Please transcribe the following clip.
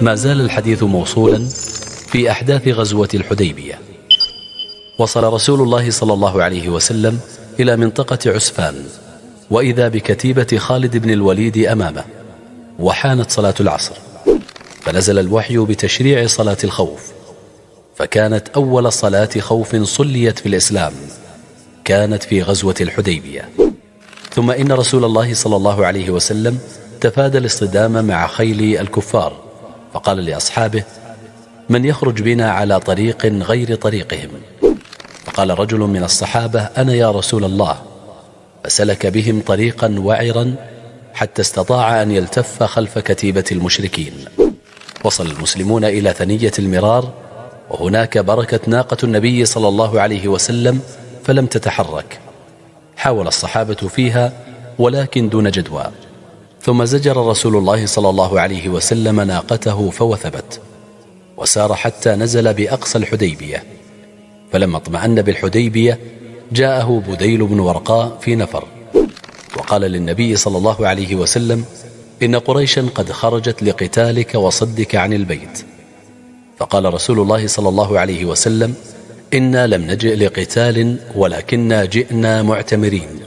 ما زال الحديث موصولا في أحداث غزوة الحديبية وصل رسول الله صلى الله عليه وسلم إلى منطقة عسفان وإذا بكتيبة خالد بن الوليد أمامه وحانت صلاة العصر فنزل الوحي بتشريع صلاة الخوف فكانت أول صلاة خوف صليت في الإسلام كانت في غزوة الحديبية ثم إن رسول الله صلى الله عليه وسلم تفادى الاصطدام مع خيل الكفار فقال لأصحابه من يخرج بنا على طريق غير طريقهم فقال رجل من الصحابة أنا يا رسول الله فسلك بهم طريقا وعرا حتى استطاع أن يلتف خلف كتيبة المشركين وصل المسلمون إلى ثنية المرار وهناك بركت ناقة النبي صلى الله عليه وسلم فلم تتحرك حاول الصحابة فيها ولكن دون جدوى ثم زجر رسول الله صلى الله عليه وسلم ناقته فوثبت وسار حتى نزل بأقصى الحديبية فلما اطمأن بالحديبية جاءه بديل بن ورقاء في نفر وقال للنبي صلى الله عليه وسلم إن قريشا قد خرجت لقتالك وصدك عن البيت فقال رسول الله صلى الله عليه وسلم إنا لم نجئ لقتال ولكنا جئنا معتمرين